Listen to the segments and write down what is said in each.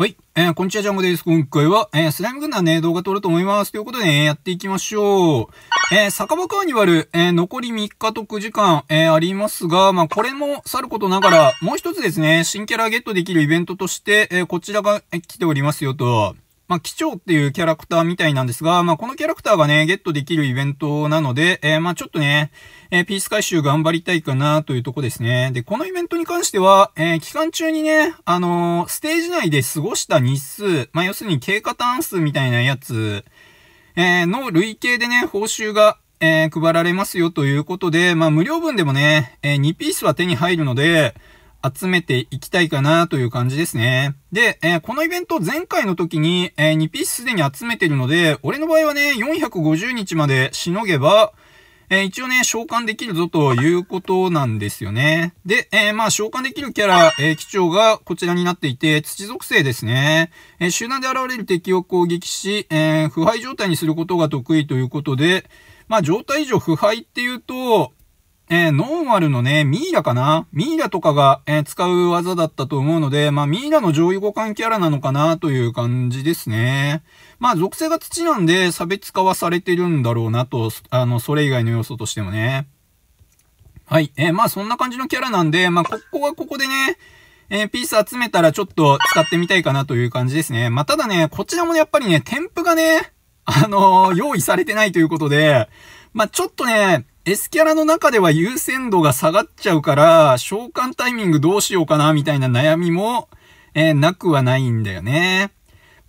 はい。えー、こんにちは、ジャンゴです。今回は、えー、スライム軍団ね、動画撮ると思います。ということでね、やっていきましょう。えー、酒場カーニバル、えー、残り3日と9時間、えー、ありますが、まあ、これもさることながら、もう一つですね、新キャラゲットできるイベントとして、えー、こちらが来ておりますよと。まあ、機長っていうキャラクターみたいなんですが、まあ、このキャラクターがね、ゲットできるイベントなので、えー、まあ、ちょっとね、えー、ピース回収頑張りたいかなというとこですね。で、このイベントに関しては、えー、期間中にね、あのステージ内で過ごした日数、まあ、要するに経過ターン数みたいなやつ、えの累計でね、報酬が、え配られますよということで、まあ、無料分でもね、え2ピースは手に入るので、集めていきたいかなという感じですね。で、えー、このイベント前回の時に、えー、2ピースすでに集めてるので、俺の場合はね、450日までしのげば、えー、一応ね、召喚できるぞということなんですよね。で、えー、まあ、召喚できるキャラ、えー、基調がこちらになっていて、土属性ですね。え集団で現れる敵を攻撃し、え腐敗状態にすることが得意ということで、まあ、状態以上腐敗っていうと、えー、ノーマルのね、ミイラかなミイラとかが、えー、使う技だったと思うので、まあ、ミイラの上位互換キャラなのかなという感じですね。まあ、属性が土なんで差別化はされてるんだろうなと、あの、それ以外の要素としてもね。はい。えー、まあ、そんな感じのキャラなんで、まあ、ここはここでね、えー、ピース集めたらちょっと使ってみたいかなという感じですね。まあ、ただね、こちらもね、やっぱりね、添付がね、あのー、用意されてないということで、まあ、ちょっとね、S キャラの中では優先度が下がっちゃうから、召喚タイミングどうしようかなみたいな悩みも、えー、なくはないんだよね。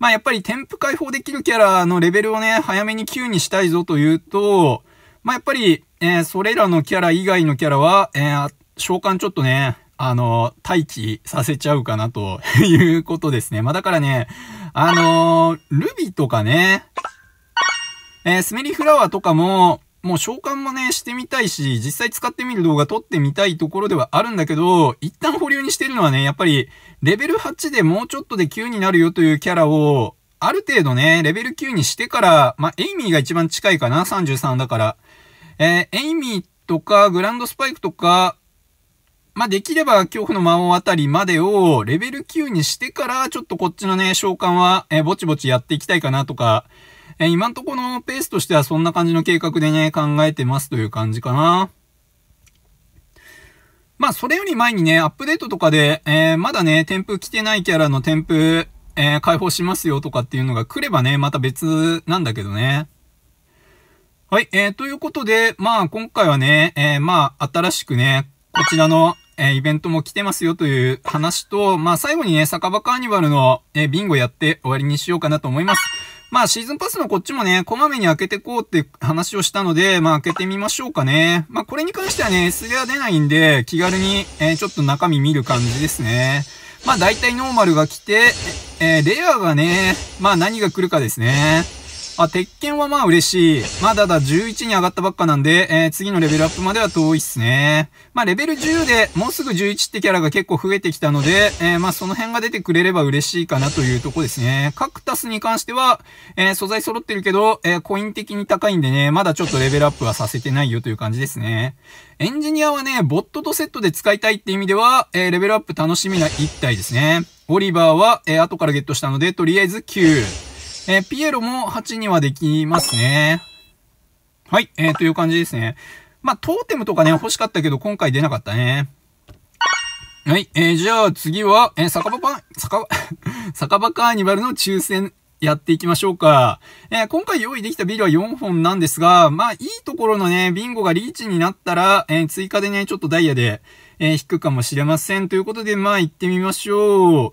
まあやっぱり添付解放できるキャラのレベルをね、早めに9にしたいぞというと、まあやっぱり、えー、それらのキャラ以外のキャラは、えー、召喚ちょっとね、あの、待機させちゃうかなということですね。まあだからね、あのー、ルビとかね、えー、スメリフラワーとかも、もう召喚もね、してみたいし、実際使ってみる動画撮ってみたいところではあるんだけど、一旦保留にしてるのはね、やっぱり、レベル8でもうちょっとで9になるよというキャラを、ある程度ね、レベル9にしてから、まあ、エイミーが一番近いかな、33だから。えー、エイミーとか、グランドスパイクとか、まあ、できれば恐怖の魔王あたりまでをレベル9にしてから、ちょっとこっちのね、召喚は、えー、ぼちぼちやっていきたいかなとか、えー、今んとこのペースとしてはそんな感じの計画でね、考えてますという感じかな。まあ、それより前にね、アップデートとかで、えー、まだね、添付来てないキャラの添付、えー、解放しますよとかっていうのが来ればね、また別なんだけどね。はい、えー、ということで、まあ、今回はね、えー、まあ、新しくね、こちらの、えー、イベントも来てますよという話と、まあ、最後にね、酒場カーニバルの、えー、ビンゴやって終わりにしようかなと思います。まあシーズンパスのこっちもね、こまめに開けてこうって話をしたので、まあ開けてみましょうかね。まあこれに関してはね、S では出ないんで、気軽に、えー、ちょっと中身見る感じですね。まあ大体ノーマルが来て、えー、レアがね、まあ何が来るかですね。あ、鉄拳はまあ嬉しい。まだだ11に上がったばっかなんで、えー、次のレベルアップまでは遠いっすね。まあレベル10でもうすぐ11ってキャラが結構増えてきたので、えー、まあその辺が出てくれれば嬉しいかなというとこですね。カクタスに関しては、えー、素材揃ってるけど、えコイン的に高いんでね、まだちょっとレベルアップはさせてないよという感じですね。エンジニアはね、ボットとセットで使いたいって意味では、えレベルアップ楽しみな1体ですね。オリバーは、え後からゲットしたので、とりあえず9。えー、ピエロも8にはできますね。はい、えー、という感じですね。まあ、トーテムとかね、欲しかったけど、今回出なかったね。はい、えー、じゃあ次は、えー、酒場パ、酒場、酒場カーニバルの抽選やっていきましょうか。えー、今回用意できたビールは4本なんですが、まあ、いいところのね、ビンゴがリーチになったら、えー、追加でね、ちょっとダイヤで、えー、引くかもしれません。ということで、まあ、行ってみましょう。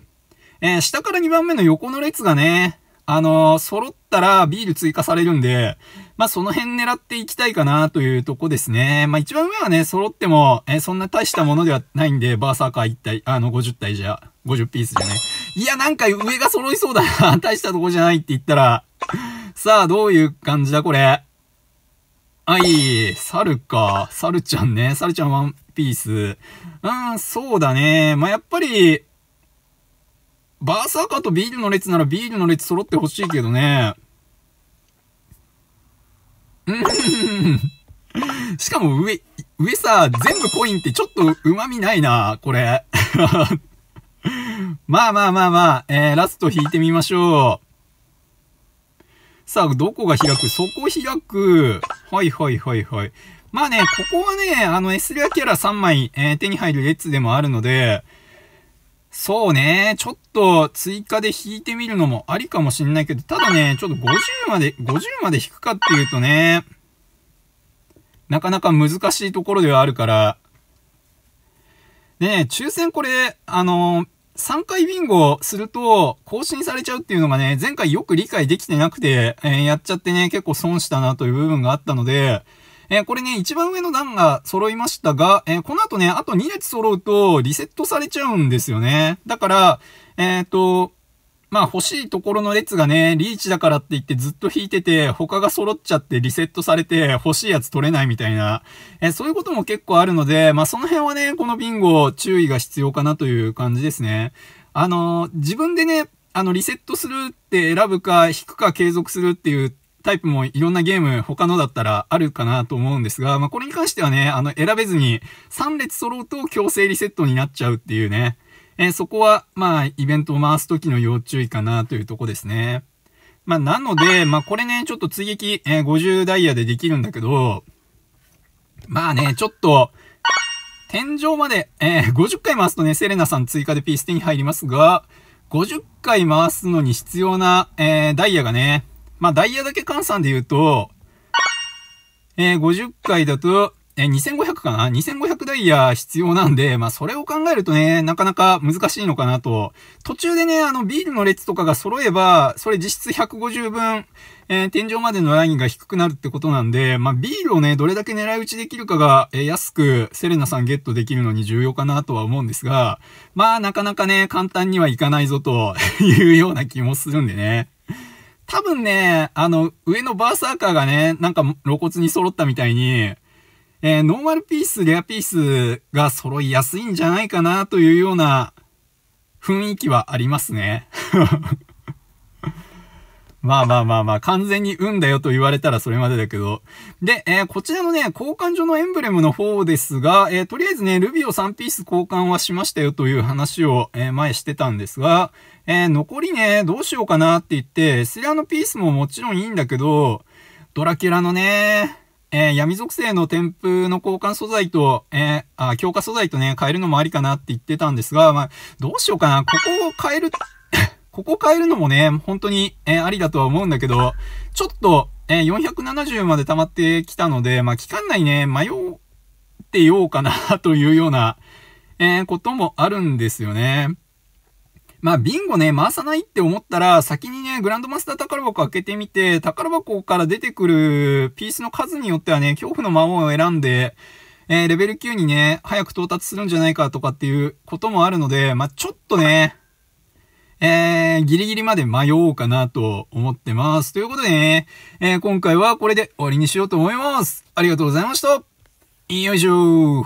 えー、下から2番目の横の列がね、あのー、揃ったらビール追加されるんで、まあ、その辺狙っていきたいかなというとこですね。まあ、一番上はね、揃っても、えー、そんな大したものではないんで、バーサーカー1体、あの、50体じゃ、50ピースじゃね。いや、なんか上が揃いそうだな。大したとこじゃないって言ったら、さあ、どういう感じだ、これ。はい、猿か。猿ちゃんね。猿ちゃんワンピース。うん、そうだね。まあ、やっぱり、バーサーカーとビールの列ならビールの列揃ってほしいけどね。しかも上、上さ、全部コインってちょっと旨味ないな、これ。まあまあまあまあ、えー、ラスト引いてみましょう。さあ、どこが開くそこ開く。はいはいはいはい。まあね、ここはね、あの、S レアキャラ3枚、えー、手に入る列でもあるので、そうね。ちょっと追加で引いてみるのもありかもしんないけど、ただね、ちょっと50まで、50まで引くかっていうとね、なかなか難しいところではあるから。でね、抽選これ、あのー、3回ビンゴすると更新されちゃうっていうのがね、前回よく理解できてなくて、えー、やっちゃってね、結構損したなという部分があったので、えー、これね、一番上の段が揃いましたが、えー、この後ね、あと2列揃うとリセットされちゃうんですよね。だから、えっ、と、まあ欲しいところの列がね、リーチだからって言ってずっと引いてて、他が揃っちゃってリセットされて欲しいやつ取れないみたいな、えそういうことも結構あるので、まあその辺はね、このビンゴ注意が必要かなという感じですね。あのー、自分でね、あのリセットするって選ぶか、引くか継続するっていうタイプもいろんなゲーム、他のだったらあるかなと思うんですが、まあ、これに関してはね、あの、選べずに3列揃うと強制リセットになっちゃうっていうね。えー、そこは、まあ、イベントを回すときの要注意かなというとこですね。まあ、なので、まあ、これね、ちょっと追撃、えー、50ダイヤでできるんだけど、まあね、ちょっと、天井まで、えー、50回回すとね、セレナさん追加でピース手に入りますが、50回回すのに必要な、えー、ダイヤがね、まあ、ダイヤだけ換算で言うと、えー、50回だと、えー、2500かな ?2500 ダイヤ必要なんで、まあ、それを考えるとね、なかなか難しいのかなと。途中でね、あの、ビールの列とかが揃えば、それ実質150分、えー、天井までのラインが低くなるってことなんで、まあ、ビールをね、どれだけ狙い撃ちできるかが、えー、安くセレナさんゲットできるのに重要かなとは思うんですが、まあ、なかなかね、簡単にはいかないぞというような気もするんでね。多分ね、あの、上のバーサーカーがね、なんか露骨に揃ったみたいに、えー、ノーマルピース、レアピースが揃いやすいんじゃないかなというような雰囲気はありますね。まあまあまあまあ、完全に運だよと言われたらそれまでだけど。で、えー、こちらのね、交換所のエンブレムの方ですが、えー、とりあえずね、ルビを3ピース交換はしましたよという話を、えー、前してたんですが、え残りね、どうしようかなって言って、スリアのピースももちろんいいんだけど、ドラキュラのね、え闇属性の添付の交換素材と、えあ、強化素材とね、変えるのもありかなって言ってたんですが、まあ、どうしようかな。ここを変えるここ変えるのもね、本当に、えー、ありだとは思うんだけど、ちょっと、えー、470まで溜まってきたので、まあ、期間内ね、迷ってようかなというような、えー、こともあるんですよね。まあ、ビンゴね、回さないって思ったら、先にね、グランドマスター宝箱開けてみて、宝箱から出てくるピースの数によってはね、恐怖の魔王を選んで、えー、レベル9にね、早く到達するんじゃないかとかっていうこともあるので、まあ、ちょっとね、えー、ギリギリまで迷おうかなと思ってます。ということでね、えー、今回はこれで終わりにしようと思います。ありがとうございました。よいしょ